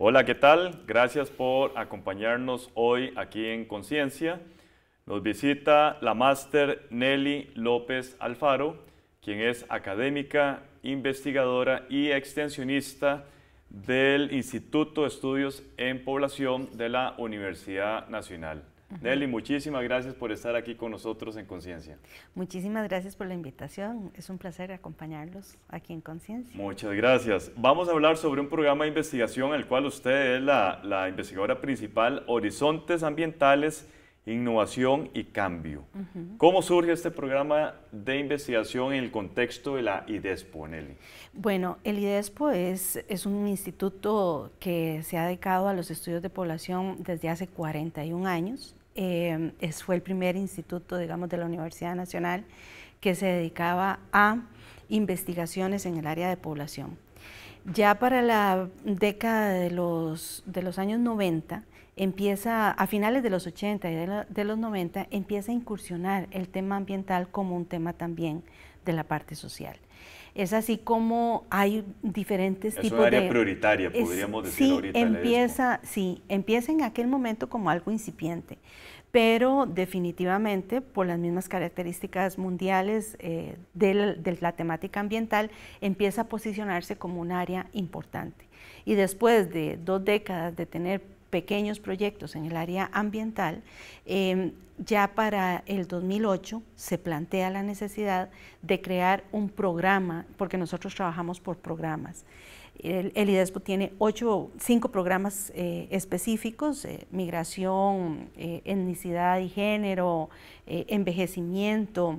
Hola, ¿qué tal? Gracias por acompañarnos hoy aquí en Conciencia. Nos visita la máster Nelly López Alfaro, quien es académica, investigadora y extensionista del Instituto de Estudios en Población de la Universidad Nacional. Nelly, muchísimas gracias por estar aquí con nosotros en Conciencia. Muchísimas gracias por la invitación. Es un placer acompañarlos aquí en Conciencia. Muchas gracias. Vamos a hablar sobre un programa de investigación en el cual usted es la, investigadora principal, Horizontes Ambientales, Innovación y Cambio. ¿Cómo surge este programa de investigación en el contexto de la IDESPO, Nelly? Bueno, el IDESPO es, es un instituto que se ha dedicado a los estudios de población desde hace 41 años. Em, fue el primer instituto, de la Universidad Nacional que se dedicaba a investigaciones en el área de población. Ya para la década de los, años 90, empieza, a finales de los 80 y de, los 90, empieza a incursionar el tema ambiental como un tema también de la parte social. Es así como hay diferentes tipos de... Es un área prioritaria, podríamos decir Empieza, sí, empieza en aquel momento como algo incipiente, pero definitivamente por las mismas características mundiales eh, de la temática ambiental, empieza a posicionarse como un área importante. Y después de dos décadas de tener pequeños proyectos en el área ambiental, em, ya para el 2008 se plantea la necesidad de crear un programa, porque nosotros trabajamos por programas. El, IDESPO tiene ocho, cinco programas eh, específicos, eh, migración, eh, etnicidad y género, envejecimiento,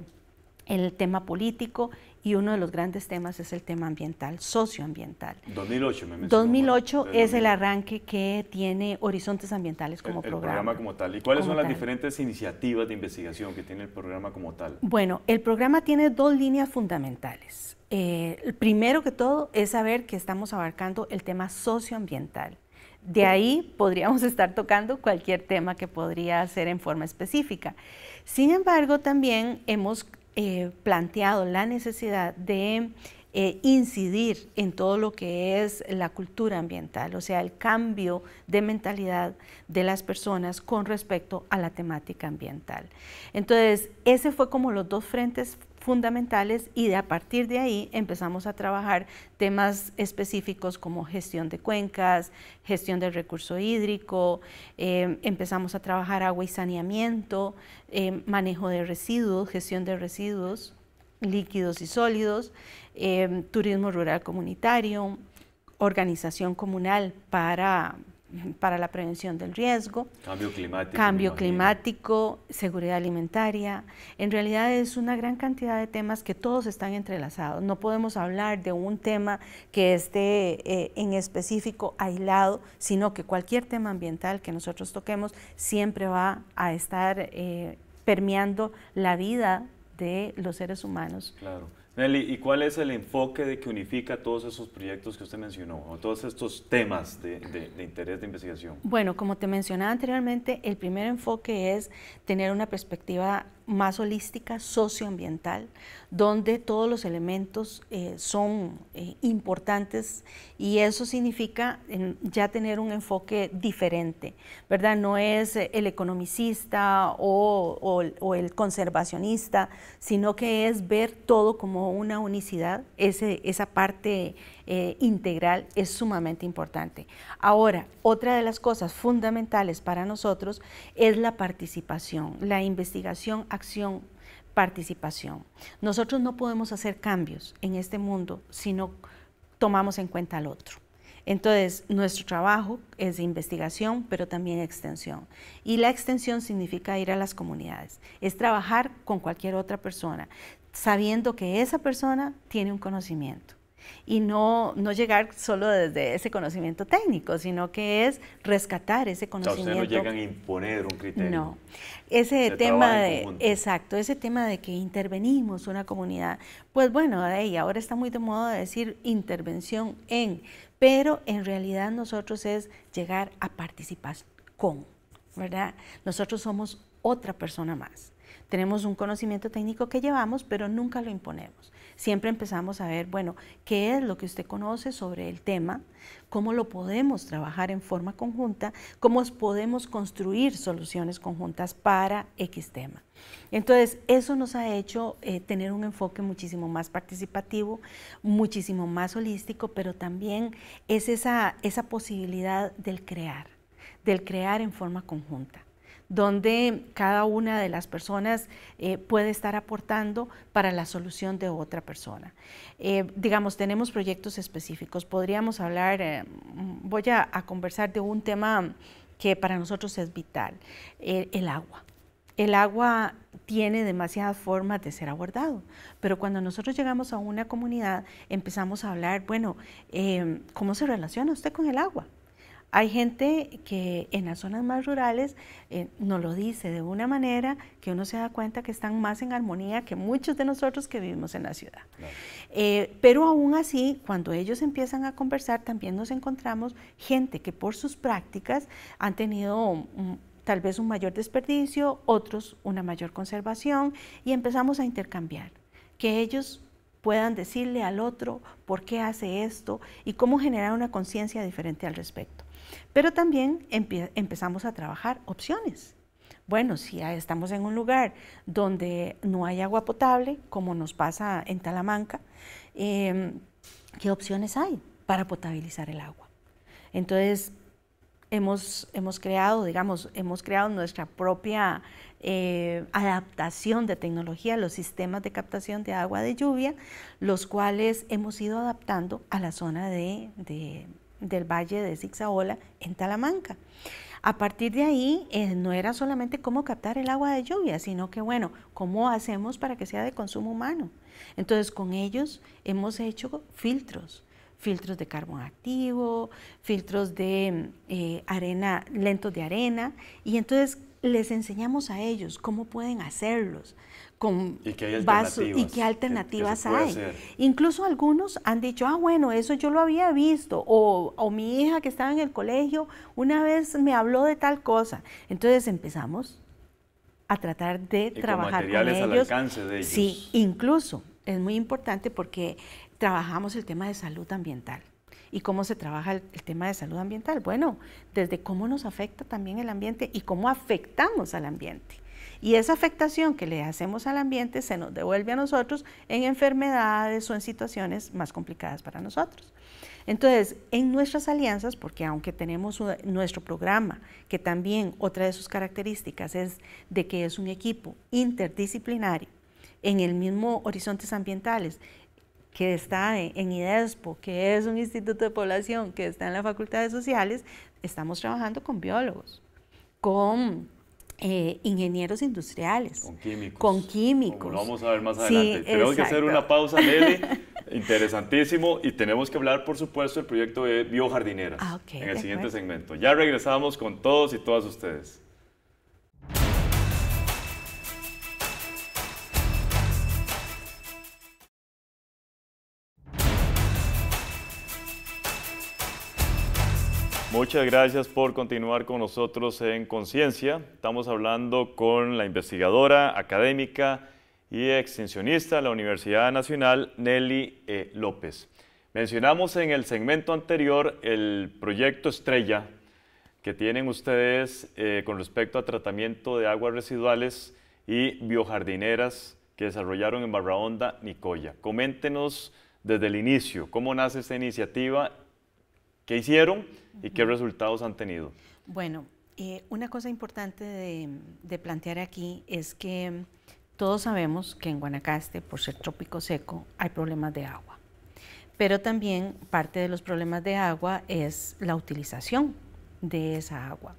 el tema político y uno de los grandes temas es el tema ambiental, socioambiental. 2008 me 2008 es el arranque que tiene Horizontes Ambientales como programa. el programa. como tal. ¿Y cuáles son las diferentes iniciativas de investigación que tiene el programa como tal? Bueno, el programa tiene dos líneas fundamentales. Eh, primero que todo es saber que estamos abarcando el tema socioambiental. De ahí podríamos estar tocando cualquier tema que podría ser en forma específica. Sin embargo, también hemos eh, planteado la necesidad de eh, incidir en todo lo que es la cultura ambiental, o sea, el cambio de mentalidad de las personas con respecto a la temática ambiental. Entonces, ese fue como los dos frentes fundamentales y de a partir de ahí empezamos a trabajar temas específicos como gestión de cuencas, gestión del recurso hídrico, em, empezamos a trabajar agua y saneamiento, em, manejo de residuos, gestión de residuos líquidos y sólidos, em, turismo rural comunitario, organización comunal para para la prevención del riesgo. Cambio climático. seguridad alimentaria. En realidad es una gran cantidad de temas que todos están entrelazados. No podemos hablar de un tema que esté eh, en específico aislado, sino que cualquier tema ambiental que nosotros toquemos siempre va a estar eh, permeando la vida de los seres humanos. Claro. Nelly, ¿y cuál es el enfoque de que unifica todos esos proyectos que usted mencionó o todos estos temas de, de, interés de investigación? Bueno, como te mencionaba anteriormente, el primer enfoque es tener una perspectiva más holística, socioambiental, donde todos los elementos eh, son eh, importantes y eso significa ya tener un enfoque diferente, ¿verdad? No es eh, el economicista o, el conservacionista, sino que es ver todo como una unicidad, ese, esa parte eh, integral es sumamente importante. Ahora, otra de las cosas fundamentales para nosotros es la participación, la investigación, acción, participación. Nosotros no podemos hacer cambios en este mundo si no tomamos en cuenta al otro. Entonces, nuestro trabajo es de investigación, pero también extensión. Y la extensión significa ir a las comunidades, es trabajar con cualquier otra persona, sabiendo que esa persona tiene un conocimiento y no, llegar solo desde ese conocimiento técnico, sino que es rescatar ese conocimiento. no llegan a imponer un criterio. Ese tema de, exacto, ese tema de que intervenimos una comunidad, pues bueno, ahí ahora está muy de moda decir intervención en, pero en realidad nosotros es llegar a participar con, ¿verdad? Nosotros somos otra persona más. Tenemos un conocimiento técnico que llevamos, pero nunca lo imponemos siempre empezamos a ver, bueno, qué es lo que usted conoce sobre el tema, cómo lo podemos trabajar en forma conjunta, cómo podemos construir soluciones conjuntas para X tema. Entonces, eso nos ha hecho eh, tener un enfoque muchísimo más participativo, muchísimo más holístico, pero también es esa, esa posibilidad del crear, del crear en forma conjunta donde cada una de las personas eh, puede estar aportando para la solución de otra persona. Eh, digamos, tenemos proyectos específicos. Podríamos hablar, eh, voy a, a, conversar de un tema que para nosotros es vital, el agua. El agua tiene demasiadas formas de ser abordado, pero cuando nosotros llegamos a una comunidad empezamos a hablar, bueno, ¿cómo se relaciona usted con el agua? Hay gente que en las zonas más rurales no eh, nos lo dice de una manera que uno se da cuenta que están más en armonía que muchos de nosotros que vivimos en la ciudad. Eh, pero aún así, cuando ellos empiezan a conversar, también nos encontramos gente que por sus prácticas han tenido tal vez un mayor desperdicio, otros una mayor conservación y empezamos a intercambiar, que ellos puedan decirle al otro por qué hace esto y cómo generar una conciencia diferente al respecto. Pero también empezamos a trabajar opciones. Bueno, si estamos en un lugar donde no hay agua potable, como nos pasa en Talamanca, em, ¿qué opciones hay para potabilizar el agua? Entonces, hemos, hemos creado, nuestra propia eh, adaptación de tecnología, los sistemas de captación de agua de lluvia, los cuales hemos ido adaptando a la zona de, del Valle de Zigzaola en Talamanca. A partir de ahí, eh, no era solamente cómo captar el agua de lluvia, sino que, bueno, cómo hacemos para que sea de consumo humano. Entonces, con ellos hemos hecho filtros, filtros de carbón activo, filtros de eh, arena, lentos de arena, y entonces les enseñamos a ellos cómo pueden hacerlos, con y qué alternativas, y qué alternativas hay. Incluso algunos han dicho, ah, bueno, eso yo lo había visto, o, mi hija que estaba en el colegio una vez me habló de tal cosa. Entonces empezamos a tratar de trabajar con, alcance de ellos. Sí, incluso es muy importante porque trabajamos el tema de salud ambiental. ¿Y cómo se trabaja el, tema de salud ambiental? Bueno, desde cómo nos afecta también el ambiente y cómo afectamos al ambiente. Y esa afectación que le hacemos al ambiente se nos devuelve a nosotros en enfermedades o en situaciones más complicadas para nosotros. Entonces, en nuestras alianzas, porque aunque tenemos nuestro programa, que también otra de sus características es de que es un equipo interdisciplinario, en el mismo horizontes ambientales, que está en IDESPO, que es un instituto de población, que está en la Facultad de Sociales, estamos trabajando con biólogos, con eh, ingenieros industriales. Con químicos. Con químicos. lo vamos a ver más adelante. tenemos que hacer una pausa, Nelly. Interesantísimo. Y tenemos que hablar, por supuesto, del proyecto de biojardineras ah, en el siguiente segmento. Ya regresamos con todos y todas ustedes. Muchas gracias por continuar con nosotros en Conciencia. Estamos hablando con la investigadora, académica y extensionista de la Universidad Nacional, Nelly eh, López. Mencionamos en el segmento anterior el proyecto Estrella que tienen ustedes eh, con respecto a tratamiento de aguas residuales y biojardineras que desarrollaron en Barra Nicoya. Coméntenos desde el inicio cómo nace esta iniciativa, qué hicieron ¿Y qué resultados han tenido? Bueno, eh, una cosa importante de, de, plantear aquí es que todos sabemos que en Guanacaste, por ser trópico seco, hay problemas de agua. Pero también parte de los problemas de agua es la utilización de esa agua.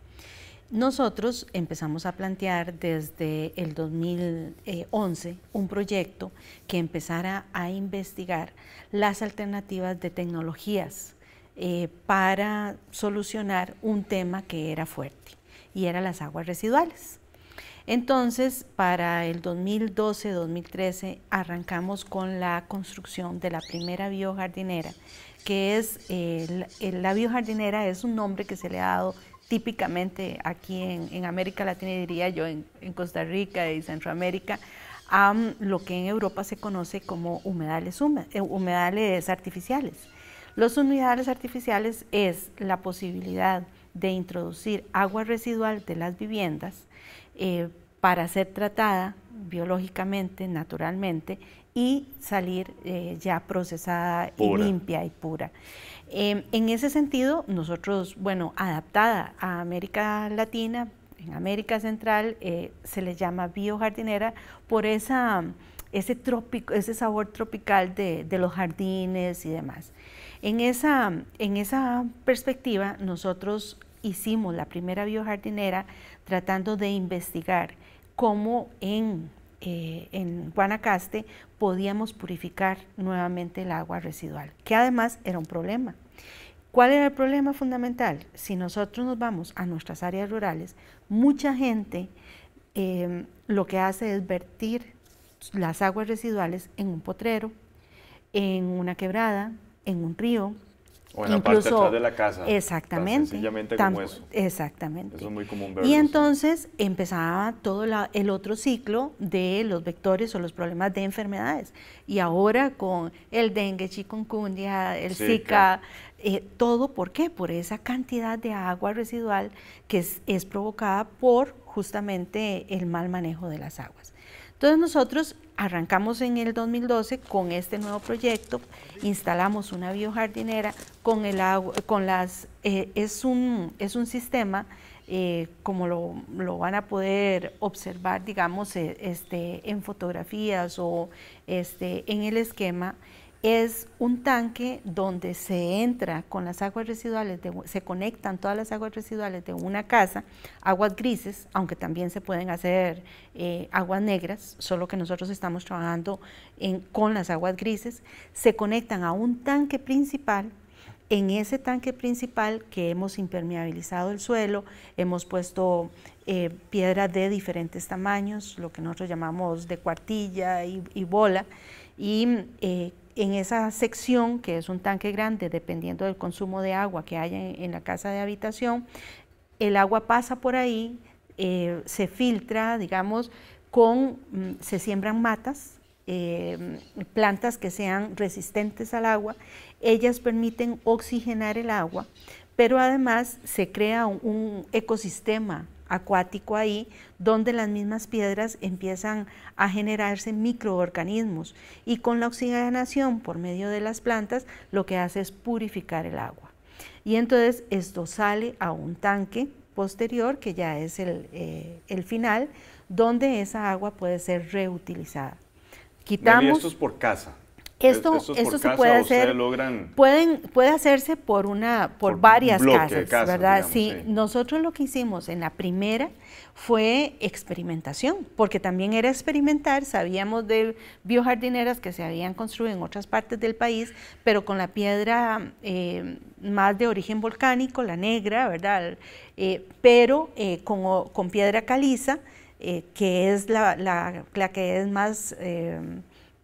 Nosotros empezamos a plantear desde el 2011 un proyecto que empezara a investigar las alternativas de tecnologías eh, para solucionar un tema que era fuerte y eran las aguas residuales. Entonces, para el 2012-2013 arrancamos con la construcción de la primera biojardinera, que es, la, biojardinera es un nombre que se le ha dado típicamente aquí en, América Latina, diría yo, en, Costa Rica y Centroamérica, a lo que en Europa se conoce como humedales, eh, humedales artificiales los unidades artificiales es la posibilidad de introducir agua residual de las viviendas eh, para ser tratada biológicamente, naturalmente, y salir eh, ya procesada y limpia y pura. Eh, en ese sentido, nosotros, bueno, adaptada a América Latina, en América Central, se le llama biojardinera por esa, ese, sabor tropical de los jardines y demás. En esa, en esa perspectiva, nosotros hicimos la primera biojardinera tratando de investigar cómo eh, en, Guanacaste podíamos purificar nuevamente el agua residual, que además era un problema. ¿Cuál era el problema fundamental? Si nosotros nos vamos a nuestras áreas rurales, mucha gente em, lo que hace es vertir las aguas residuales en un potrero, en una quebrada, en un río. O en la parte atrás de la casa. Exactamente. como eso. Exactamente. Eso Y entonces empezaba todo el otro ciclo de los vectores o los problemas de enfermedades. Y ahora con el dengue, chikungunya, el Zika, eh, todo, ¿por qué? Por esa cantidad de agua residual que es provocada por justamente el mal manejo de las aguas. Entonces nosotros arrancamos en el 2012 con este nuevo proyecto, instalamos una biojardinera con el agua, con las, eh, es, un, es un sistema eh, como lo, lo, van a poder observar, digamos, eh, este, en fotografías o este, en el esquema, es un tanque donde se entra con las aguas residuales, se conectan todas las aguas residuales de una casa, aguas grises, aunque también se pueden hacer eh, aguas negras, solo que nosotros estamos trabajando con las aguas grises, se conectan a un tanque principal. En ese tanque principal que hemos impermeabilizado el suelo, hemos puesto eh, piedras de diferentes tamaños, lo que nosotros llamamos de cuartilla y, bola, y eh, en esa sección, que es un tanque grande, dependiendo del consumo de agua que haya en, la casa de habitación, el agua pasa por ahí, eh, se filtra, digamos, con, mm, se siembran matas, eh, plantas que sean resistentes al agua, ellas permiten oxigenar el agua, pero además se crea un ecosistema acuático ahí donde las mismas piedras empiezan a generarse microorganismos y con la oxigenación por medio de las plantas lo que hace es purificar el agua. Y entonces esto sale a un tanque posterior, que ya es el, eh, final, donde esa agua puede ser reutilizada. Quitamos... esto es por casa. Esto, se puede hacer. pueden, puede hacerse por una, por, varias casas, ¿verdad? sí, Nosotros lo que hicimos en la primera fue experimentación, porque también era experimentar. Sabíamos de biojardineras que se habían construido en otras partes del país, pero con la piedra eh, más de origen volcánico, la negra, ¿verdad? Eh, pero eh, con, piedra caliza, que es la, que es más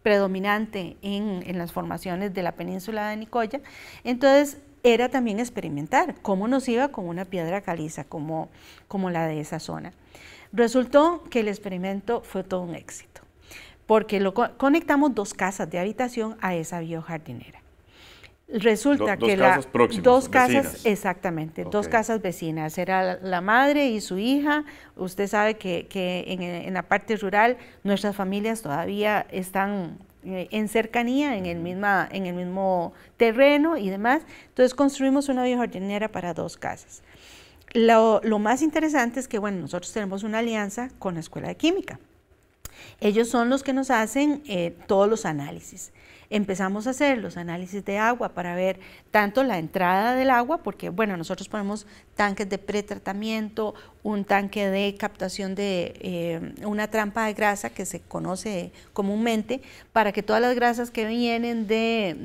predominante en, las formaciones de la península de Nicoya, entonces era también experimentar cómo nos iba con una piedra caliza como, como la de esa zona. Resultó que el experimento fue todo un éxito, porque conectamos dos casas de habitación a esa biojardinera. Resulta que las dos casas, exactamente, dos casas vecinas. Era la madre y su hija. Usted sabe que, en, la parte rural nuestras familias todavía están eh, en cercanía, en el, en el mismo terreno y demás. Entonces construimos una vieja para dos casas. Lo, más interesante es que, bueno, nosotros tenemos una alianza con la Escuela de Química. Ellos son los que nos hacen eh, todos los análisis empezamos a hacer los análisis de agua para ver tanto la entrada del agua, porque bueno, nosotros ponemos tanques de pretratamiento un tanque de captación de eh, una trampa de grasa que se conoce comúnmente, para que todas las grasas que vienen de,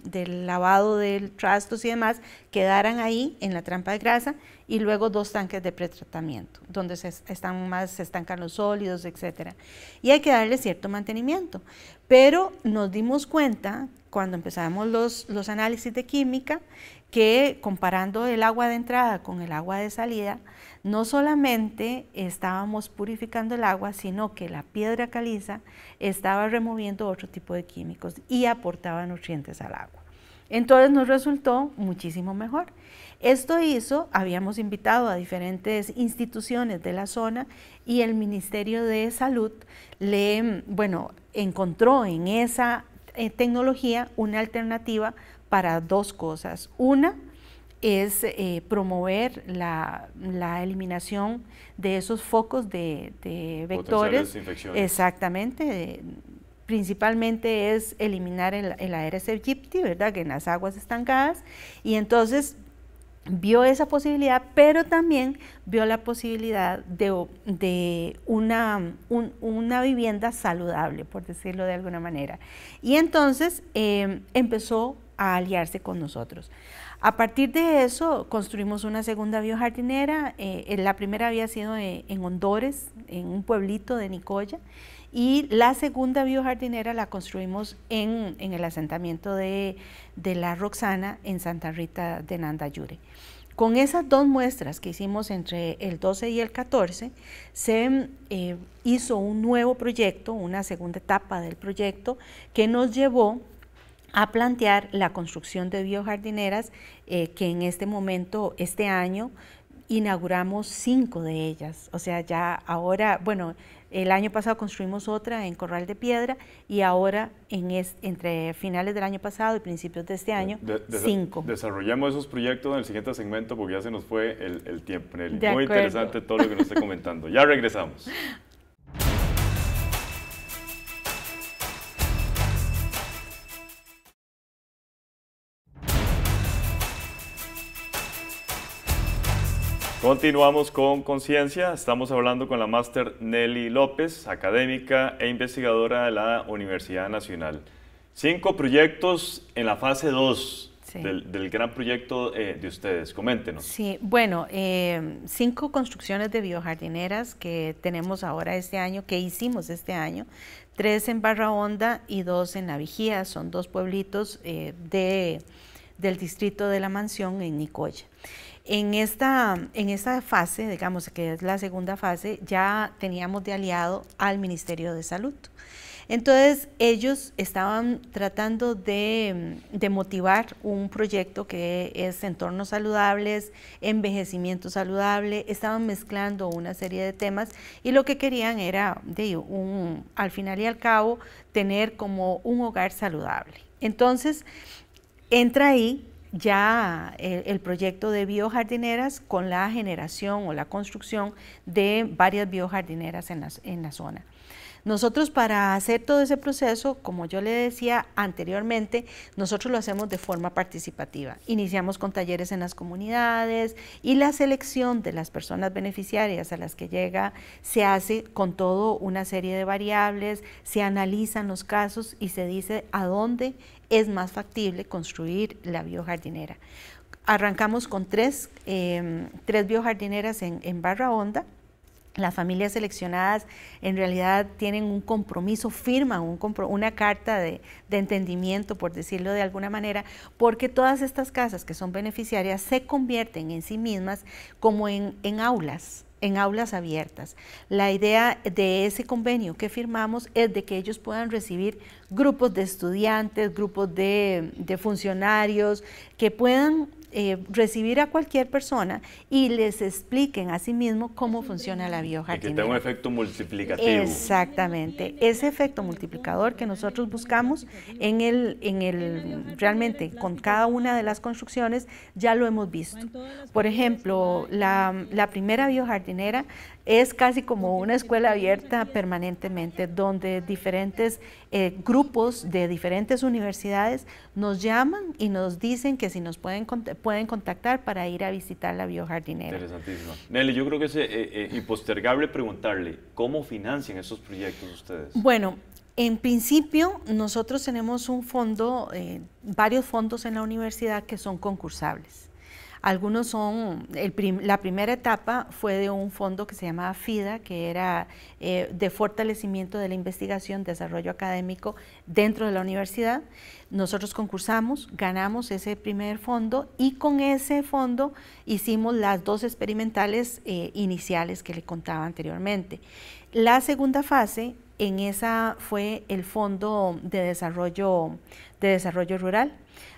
del lavado de trastos y demás quedaran ahí en la trampa de grasa y luego dos tanques de pretratamiento, donde se están más, se estancan los sólidos, etc. Y hay que darle cierto mantenimiento. Pero nos dimos cuenta cuando empezamos los, los análisis de química, que comparando el agua de entrada con el agua de salida, no solamente estábamos purificando el agua, sino que la piedra caliza estaba removiendo otro tipo de químicos y aportaba nutrientes al agua. Entonces nos resultó muchísimo mejor. Esto hizo, habíamos invitado a diferentes instituciones de la zona y el Ministerio de Salud le, bueno, encontró en esa eh, tecnología una alternativa para dos cosas. Una es eh, promover la, eliminación de esos focos de, de vectores. Exactamente. principalmente es eliminar el, el sergipti, ¿verdad? Que en las aguas estancadas. Y entonces vio esa posibilidad, pero también vio la posibilidad de, una, vivienda saludable, por decirlo de alguna manera. Y entonces em, empezó a aliarse con nosotros. A partir de eso construimos una segunda biojardinera. Eh, eh, la primera había sido eh, en, Honduras, Hondores, en un pueblito de Nicoya. Y la segunda biojardinera la construimos en, el asentamiento de, la Roxana en Santa Rita de Nandayure. Con esas dos muestras que hicimos entre el 12 y el 14, se eh, hizo un nuevo proyecto, una segunda etapa del proyecto, que nos llevó a plantear la construcción de biojardineras, eh, que en este momento, este año, inauguramos cinco de ellas. O sea, ya ahora, bueno, el año pasado construimos otra en Corral de Piedra y ahora en es, entre finales del año pasado y principios de este año, cinco. Desarrollamos esos proyectos en el siguiente segmento porque ya se nos fue el, tiempo. muy interesante todo lo que nos está comentando. ya regresamos. Continuamos con conciencia. Estamos hablando con la máster Nelly López, académica e investigadora de la Universidad Nacional. Cinco proyectos en la fase 2 del, gran proyecto eh, de ustedes. Coméntenos. Sí, bueno, eh, cinco construcciones de biojardineras que tenemos ahora este año, que hicimos este año. Tres en Barra Honda y dos en La Vigía. Son dos pueblitos eh, del distrito de La Mansión en Nicoya. En esta, en esta fase, digamos que es la segunda fase, ya teníamos de aliado al Ministerio de Salud. Entonces ellos estaban tratando de, motivar un proyecto que es entornos saludables, envejecimiento saludable, estaban mezclando una serie de temas y lo que querían era, un, al final y al cabo, tener como un hogar saludable. Entonces entra ahí ya eh, el, proyecto de biojardineras con la generación o la construcción de varias biojardineras en la, en la zona. Nosotros para hacer todo ese proceso, como yo le decía anteriormente, nosotros lo hacemos de forma participativa. Iniciamos con talleres en las comunidades y la selección de las personas beneficiarias a las que llega se hace con todo una serie de variables, se analizan los casos y se dice a dónde es más factible construir la biojardinera. Arrancamos con tres, em, biojardineras en, Barra Honda. Las familias seleccionadas en realidad tienen un compromiso, firman una carta de, entendimiento, por decirlo de alguna manera, porque todas estas casas que son beneficiarias se convierten en sí mismas como en aulas en aulas abiertas. La idea de ese convenio que firmamos es de que ellos puedan recibir grupos de estudiantes, grupos de, funcionarios, que puedan eh, recibir a cualquier persona y les expliquen a sí mismo cómo funciona la biojardinería. que tenga un efecto multiplicativo. Exactamente, ese efecto multiplicador que nosotros buscamos en el, en el realmente con cada una de las construcciones ya lo hemos visto. Por ejemplo, la, la primera biojardinera es casi como una escuela abierta permanentemente, donde diferentes eh, grupos de diferentes universidades nos llaman y nos dicen que si nos pueden, pueden contactar para ir a visitar la biojardinera. Interesantísimo. Nelly, yo creo que es eh, eh impostergable preguntarle, ¿cómo financian esos proyectos ustedes? Bueno, en principio, nosotros tenemos un fondo, eh, varios fondos en la universidad que son concursables. Algunos son, la primera etapa fue de un fondo que se llamaba FIDA, que era eh, de fortalecimiento de la investigación, desarrollo académico dentro de la universidad. Nosotros concursamos, ganamos ese primer fondo y con ese fondo hicimos las dos experimentales eh, iniciales que le contaba anteriormente. La segunda fase en esa fue el Fondo de Desarrollo, de Desarrollo Rural,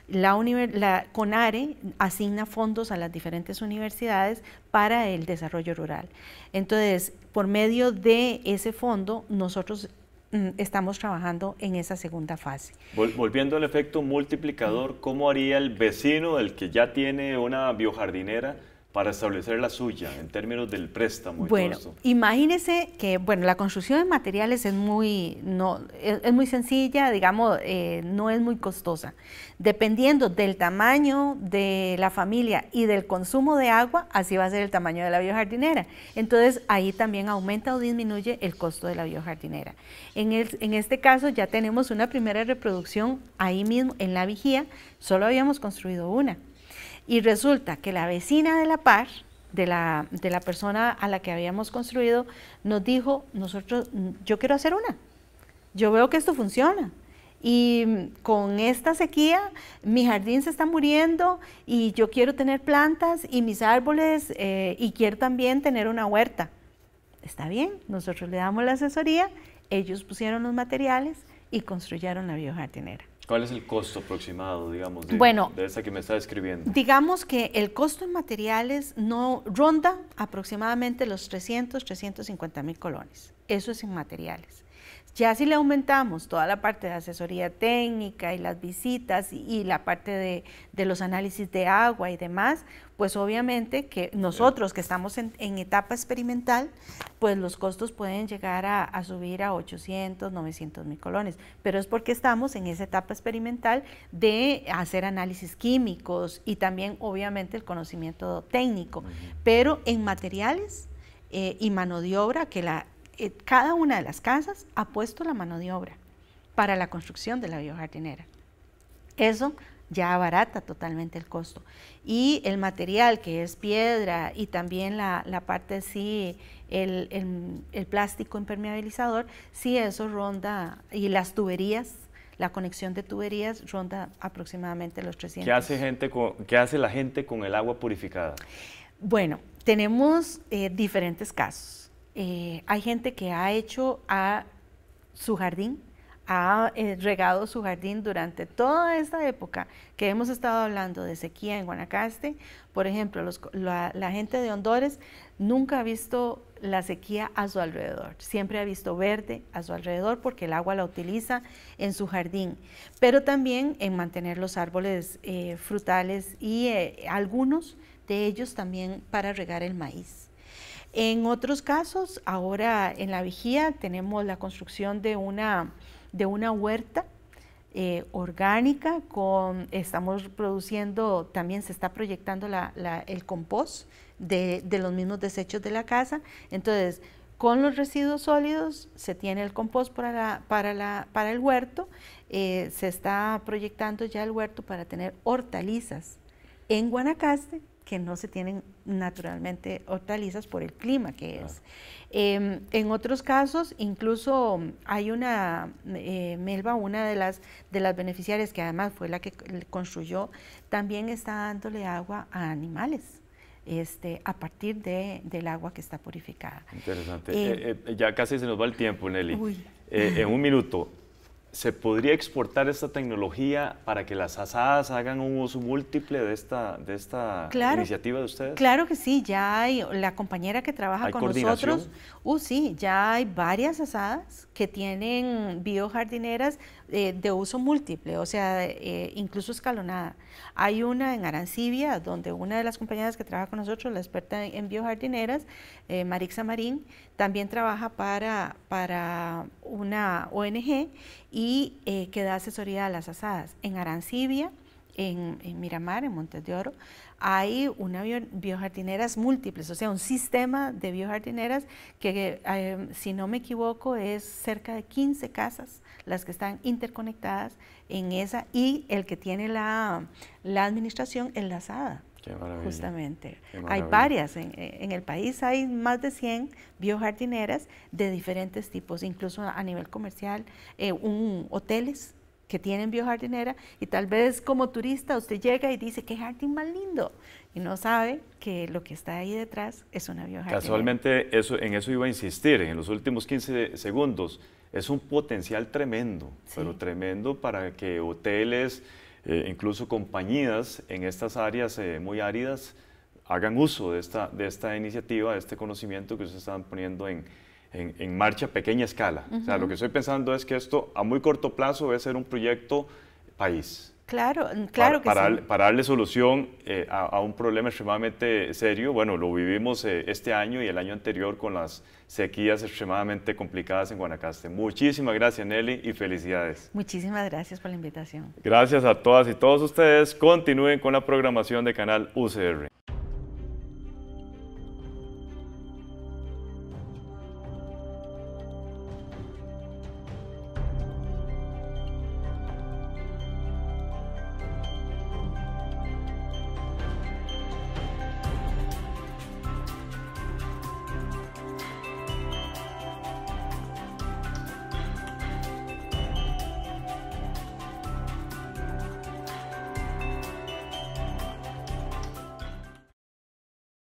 la, CONARE asigna fondos a las diferentes universidades para el desarrollo rural. Entonces, por medio de ese fondo, nosotros mm, estamos trabajando en esa segunda fase. volviendo al efecto multiplicador, ¿cómo haría el vecino, el que ya tiene una biojardinera, para establecer la suya en términos del préstamo. bueno, imagínense imagínese que, bueno, la construcción de materiales es muy, no, es, muy sencilla, digamos, eh, no es muy costosa. Dependiendo del tamaño de la familia y del consumo de agua, así va a ser el tamaño de la biojardinera. Entonces, ahí también aumenta o disminuye el costo de la biojardinera. En, en este caso, ya tenemos una primera reproducción ahí mismo, en la vigía, solo habíamos construido una y resulta que la vecina de la par, de la, persona a la que habíamos construido, nos dijo, nosotros, yo quiero hacer una, yo veo que esto funciona. Y con esta sequía, mi jardín se está muriendo y yo quiero tener plantas y mis árboles eh, y quiero también tener una huerta. Está bien, nosotros le damos la asesoría, ellos pusieron los materiales y construyeron la biojardinera. ¿Cuál es el costo aproximado, digamos, de, esa que me está describiendo? Digamos que el costo en materiales no ronda aproximadamente los 300, 350 mil colones. Eso es en materiales. Ya si le aumentamos toda la parte de asesoría técnica y las visitas y, la parte de, los análisis de agua y demás, pues obviamente que nosotros que estamos en, etapa experimental, pues los costos pueden llegar a, subir a 800, 900 mil colones, pero es porque estamos en esa etapa experimental de hacer análisis químicos y también obviamente el conocimiento técnico, pero en materiales eh, y mano de obra que la eh, cada una de las casas ha puesto la mano de obra para la construcción de la biojardinera. Eso ya abarata totalmente el costo. Y el material que es piedra y también la, parte sí, el, plástico impermeabilizador, sí eso ronda, y las tuberías, la conexión de tuberías ronda aproximadamente los 300. ¿Qué hace, gente qué hace la gente con el agua purificada? Bueno, tenemos eh, diferentes casos. Eh, hay gente que ha hecho a su jardín, ha eh, regado su jardín durante toda esta época que hemos estado hablando de sequía en Guanacaste. Por ejemplo, la, gente de Honduras nunca ha visto la sequía a su alrededor, siempre ha visto verde a su alrededor porque el agua la utiliza en su jardín, pero también en mantener los árboles eh, frutales y algunos de ellos también para regar el maíz. En otros casos, ahora en la vigía tenemos la construcción de una, de una huerta eh, orgánica, con, estamos produciendo, también se está proyectando el compost de, los mismos desechos de la casa. Entonces, con los residuos sólidos se tiene el compost para, para, el huerto, eh, se está proyectando ya el huerto para tener hortalizas en Guanacaste que no se tienen naturalmente hortalizas por el clima que es. Em, en otros casos, incluso hay una, eh, Melba, una de las, de las beneficiarias, que además fue la que construyó, también está dándole agua a animales. Este, a partir de, del agua que está purificada. Interesante. Eh, eh, ya casi se nos va el tiempo, Nelly. en un minuto, ¿Se podría exportar esta tecnología para que las asadas hagan un uso múltiple de esta, de esta iniciativa de ustedes? Claro que sí, ya hay la compañera que trabaja con nosotros. Uh, sí, ya hay varias asadas que tienen biojardineras eh, de uso múltiple, o sea, eh, incluso escalonada. Hay una en Arancibia, donde una de las compañeras que trabaja con nosotros, la experta en biojardineras, eh, Marixa Marín, también trabaja para, para una ONG y eh, que da asesoría a las asadas. En Arancibia, en, Miramar, en Montes de Oro, hay una biojardineras múltiples, o sea, un sistema de biojardineras que, eh, si no me equivoco, es cerca de 15 casas las que están interconectadas en esa y el que tiene la, la administración justamente. hay varias, en, el país hay más de 100 biojardineras de diferentes tipos, incluso a nivel comercial, eh, un, hoteles que tienen biojardinera y tal vez como turista usted llega y dice, qué jardín más lindo, y no sabe que lo que está ahí detrás es una biojardinera. Casualmente eso, en eso iba a insistir, en los últimos 15 segundos, es un potencial tremendo, pero tremendo para que hoteles eh, incluso compañías en estas áreas eh, muy áridas hagan uso de esta, iniciativa, de este conocimiento que ustedes están poniendo en, marcha a pequeña escala. O sea, lo que estoy pensando es que esto a muy corto plazo va a ser un proyecto país. Claro, claro que sí. Para darle solución eh, a, un problema extremadamente serio, bueno, lo vivimos eh, este año y el año anterior con las sequías extremadamente complicadas en Guanacaste. Muchísimas gracias, Nelly, y felicidades. Muchísimas gracias por la invitación. Gracias a todas y todos ustedes. Continúen con la programación de Canal UCR.